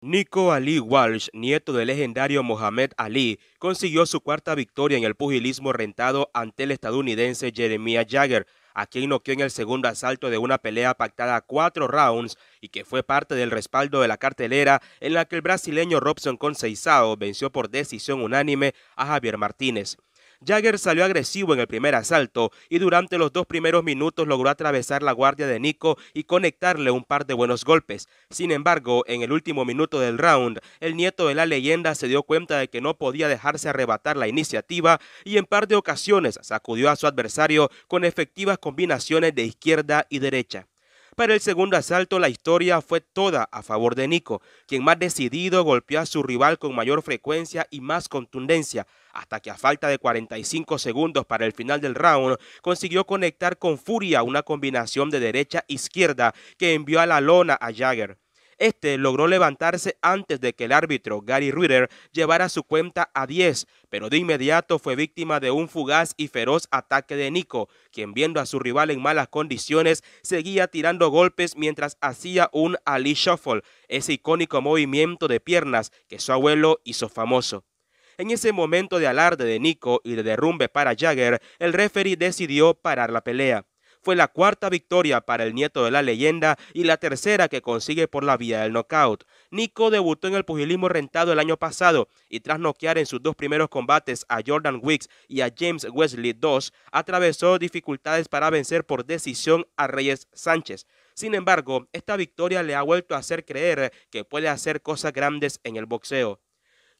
Nico Ali Walsh, nieto del legendario Mohamed Ali, consiguió su cuarta victoria en el pugilismo rentado ante el estadounidense Jeremiah Jagger, a quien noqueó en el segundo asalto de una pelea pactada a cuatro rounds y que fue parte del respaldo de la cartelera en la que el brasileño Robson Conceição venció por decisión unánime a Javier Martínez. Jagger salió agresivo en el primer asalto y durante los dos primeros minutos logró atravesar la guardia de Nico y conectarle un par de buenos golpes. Sin embargo, en el último minuto del round, el nieto de la leyenda se dio cuenta de que no podía dejarse arrebatar la iniciativa y en par de ocasiones sacudió a su adversario con efectivas combinaciones de izquierda y derecha. Para el segundo asalto la historia fue toda a favor de Nico, quien más decidido golpeó a su rival con mayor frecuencia y más contundencia, hasta que a falta de 45 segundos para el final del round consiguió conectar con furia una combinación de derecha-izquierda e que envió a la lona a Jagger. Este logró levantarse antes de que el árbitro Gary Ritter llevara su cuenta a 10, pero de inmediato fue víctima de un fugaz y feroz ataque de Nico, quien viendo a su rival en malas condiciones seguía tirando golpes mientras hacía un Ali Shuffle, ese icónico movimiento de piernas que su abuelo hizo famoso. En ese momento de alarde de Nico y de derrumbe para Jagger, el referee decidió parar la pelea. Fue la cuarta victoria para el nieto de la leyenda y la tercera que consigue por la vía del knockout. Nico debutó en el pugilismo rentado el año pasado y tras noquear en sus dos primeros combates a Jordan Wicks y a James Wesley II, atravesó dificultades para vencer por decisión a Reyes Sánchez. Sin embargo, esta victoria le ha vuelto a hacer creer que puede hacer cosas grandes en el boxeo.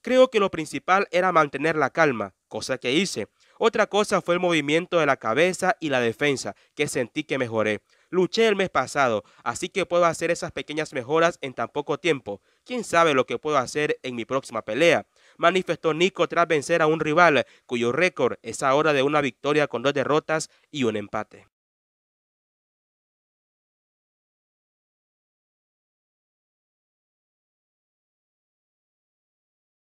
Creo que lo principal era mantener la calma, cosa que hice. Otra cosa fue el movimiento de la cabeza y la defensa, que sentí que mejoré. Luché el mes pasado, así que puedo hacer esas pequeñas mejoras en tan poco tiempo. ¿Quién sabe lo que puedo hacer en mi próxima pelea? Manifestó Nico tras vencer a un rival cuyo récord es ahora de una victoria con dos derrotas y un empate.